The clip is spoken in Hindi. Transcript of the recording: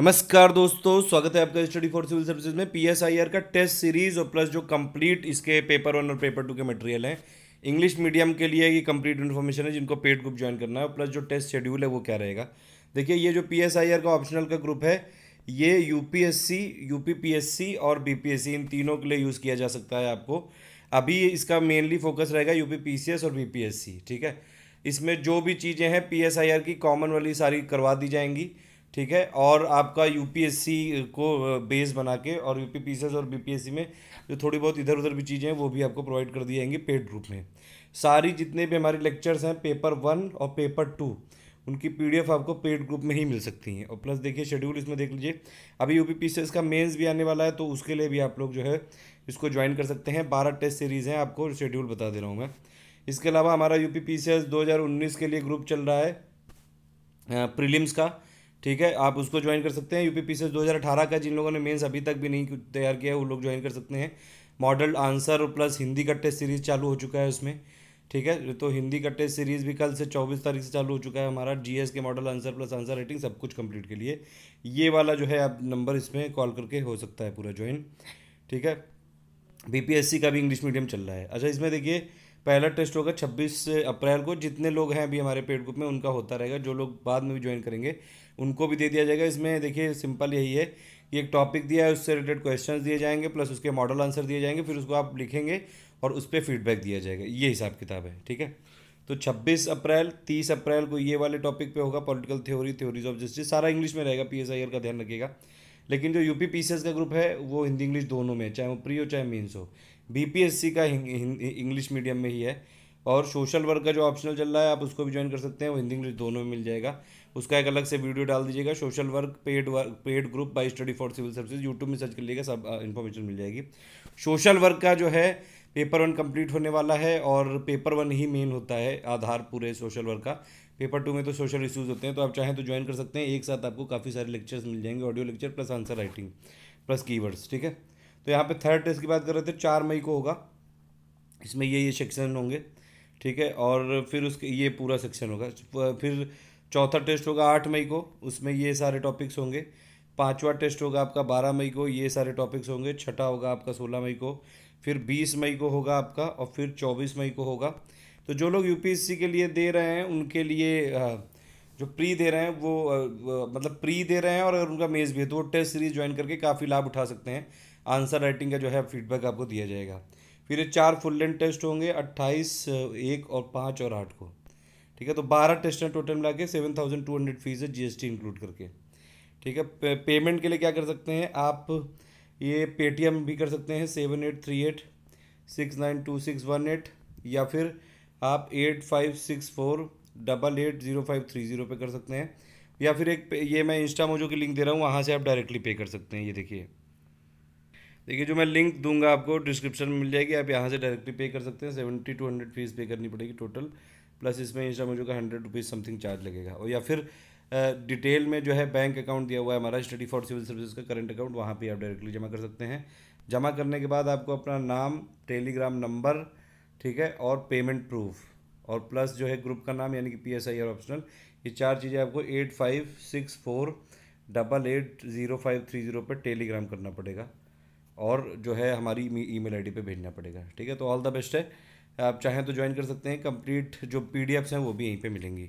नमस्कार दोस्तों स्वागत है आपका स्टडी फॉर सिविल सर्विसेज में पीएसआईआर का टेस्ट सीरीज और प्लस जो कंप्लीट इसके पेपर वन और पेपर टू के मटेरियल हैं इंग्लिश मीडियम के लिए ये कंप्लीट इन्फॉर्मेशन है जिनको पेड ग्रुप ज्वाइन करना है प्लस जो टेस्ट शेड्यूल है वो क्या रहेगा देखिए ये जो पी का ऑप्शनल का ग्रुप है ये यू पी और बी इन तीनों के लिए यूज़ किया जा सकता है आपको अभी इसका मेनली फोकस रहेगा यू और बी ठीक है इसमें जो भी चीज़ें हैं पी की कॉमन वाली सारी करवा दी जाएंगी ठीक है और आपका यूपीएससी को बेस बना के और यूपीपीसीएस और बीपीएससी में जो थोड़ी बहुत इधर उधर भी चीज़ें हैं वो भी आपको प्रोवाइड कर दी जाएंगी पेड ग्रुप में सारी जितने भी हमारे लेक्चर्स हैं पेपर वन और पेपर टू उनकी पीडीएफ आपको पेड ग्रुप में ही मिल सकती हैं और प्लस देखिए शेड्यूल इसमें देख लीजिए अभी यू पी का मेंस भी आने वाला है तो उसके लिए भी आप लोग जो है इसको ज्वाइन कर सकते हैं बारह टेस्ट सीरीज़ हैं आपको शेड्यूल बता दे रहा हूँ मैं इसके अलावा हमारा यू पी के लिए ग्रुप चल रहा है प्रिलिम्स का ठीक है आप उसको ज्वाइन कर सकते हैं यू पी सी का जिन लोगों ने मेन्स अभी तक भी नहीं तैयार किया है वो लोग ज्वाइन कर सकते हैं मॉडल आंसर प्लस हिंदी का टेस्ट सीरीज़ चालू हो चुका है उसमें ठीक है तो हिंदी का टेस्ट सीरीज़ भी कल से चौबीस तारीख से चालू हो चुका है हमारा जीएस के model answer plus answer writing सब कुछ कंप्लीट के लिए ये वाला जो है आप नंबर इसमें कॉल करके हो सकता है पूरा ज्वाइन ठीक है बीपीएससी का भी इंग्लिश मीडियम चल रहा है अच्छा इसमें देखिए पहला टेस्ट होगा 26 अप्रैल को जितने लोग हैं अभी हमारे पेड ग्रुप में उनका होता रहेगा जो लोग बाद में भी ज्वाइन करेंगे उनको भी दे दिया जाएगा इसमें देखिए सिंपल यही है कि एक टॉपिक दिया है उससे रिलेटेड क्वेश्चन दिए जाएंगे प्लस उसके मॉडल आंसर दिए जाएंगे फिर उसको आप लिखेंगे और उस पर फीडबैक दिया जाएगा ये हिसाब किताब है ठीक है तो छब्बीस अप्रैल तीस अप्रैल को ये वाले टॉपिक पर होगा political theory theories of justice सारा इंग्लिश में रहेगा पी का ध्यान रखिएगा लेकिन जो यूपी पी का ग्रुप है वो हिंदी इंग्लिश दोनों में चाहे वो प्री हो चाहे मीन्स हो बीपीएससी का इंग्लिश मीडियम में ही है और सोशल वर्क का जो ऑप्शनल चल रहा है आप उसको भी ज्वाइन कर सकते हैं वो हिंदी इंग्लिश दोनों में मिल जाएगा उसका एक अलग से वीडियो डाल दीजिएगा social work paid work paid group by study for civil services YouTube में सर्च कर लीजिएगा सब इन्फॉर्मेशन मिल जाएगी सोशल वर्क का जो है पेपर वन कंप्लीट होने वाला है और पेपर वन ही मेन होता है आधार पूरे सोशल वर्क का पेपर टू में तो सोशल इश्यूज होते हैं तो आप चाहें तो ज्वाइन कर सकते हैं एक साथ आपको काफ़ी सारे लेक्चर्स मिल जाएंगे audio lecture plus answer writing plus keywords ठीक है तो यहाँ पे थर्ड टेस्ट की बात कर रहे थे चार मई को होगा इसमें ये ये सेक्शन होंगे ठीक है और फिर उसके ये पूरा सेक्शन होगा फिर चौथा टेस्ट होगा आठ मई को उसमें ये सारे टॉपिक्स होंगे पाँचवा टेस्ट होगा आपका बारह मई को ये सारे टॉपिक्स होंगे छठा होगा आपका सोलह मई को फिर बीस मई को होगा आपका और फिर चौबीस मई को होगा तो जो लोग यू के लिए दे रहे हैं उनके लिए जो प्री दे रहे हैं वो मतलब प्री दे रहे हैं और अगर उनका मेज़ भी है तो वो टेस्ट सीरीज़ ज्वाइन करके काफ़ी लाभ उठा सकते हैं आंसर राइटिंग का जो है फीडबैक आपको दिया जाएगा फिर ये चार फुल लेंथ टेस्ट होंगे अट्ठाईस एक और पाँच और आठ को ठीक है तो बारह टेस्ट हैं टोटल मिला के seven thousand two hundred fees है जीएसटी इंक्लूड करके ठीक है पे, पेमेंट के लिए क्या कर सकते हैं आप ये पेटीएम भी कर सकते हैं seven eight three eight six nine two six one eight या फिर आप eight five six four double eight zero five three zero pay कर सकते हैं या फिर एक ये मैं इंस्टा मोजो की लिंक दे रहा हूँ वहाँ से आप डायरेक्टली पे कर सकते हैं ये देखिए देखिए जो मैं लिंक दूंगा आपको डिस्क्रिप्शन में मिल जाएगी आप यहाँ से डायरेक्टली पे कर सकते हैं seventy two hundred fees pay करनी पड़ेगी टोटल प्लस इसमें इंस्टा मोजो का हंड्रेड रुपीज़ समथिंग चार्ज लगेगा और या फिर डिटेल में जो है बैंक अकाउंट दिया हुआ है हमारा स्टडी फॉर सिविल सर्विस का करंट अकाउंट वहाँ पर आप डायरेक्टली जमा कर सकते हैं जमा करने के बाद आपको अपना नाम टेलीग्राम नंबर ठीक है और पेमेंट प्रूफ और प्लस जो है ग्रुप का नाम यानी कि पी एस आई ऑप्शनल ये चार चीज़ें आपको eight five six four double eight zero five three zero पर टेलीग्राम करना पड़ेगा और जो है हमारी ई मेल आई पे भेजना पड़ेगा ठीक है तो ऑल द बेस्ट है आप चाहें तो ज्वाइन कर सकते हैं कंप्लीट जो पी हैं वो भी यहीं पर मिलेंगी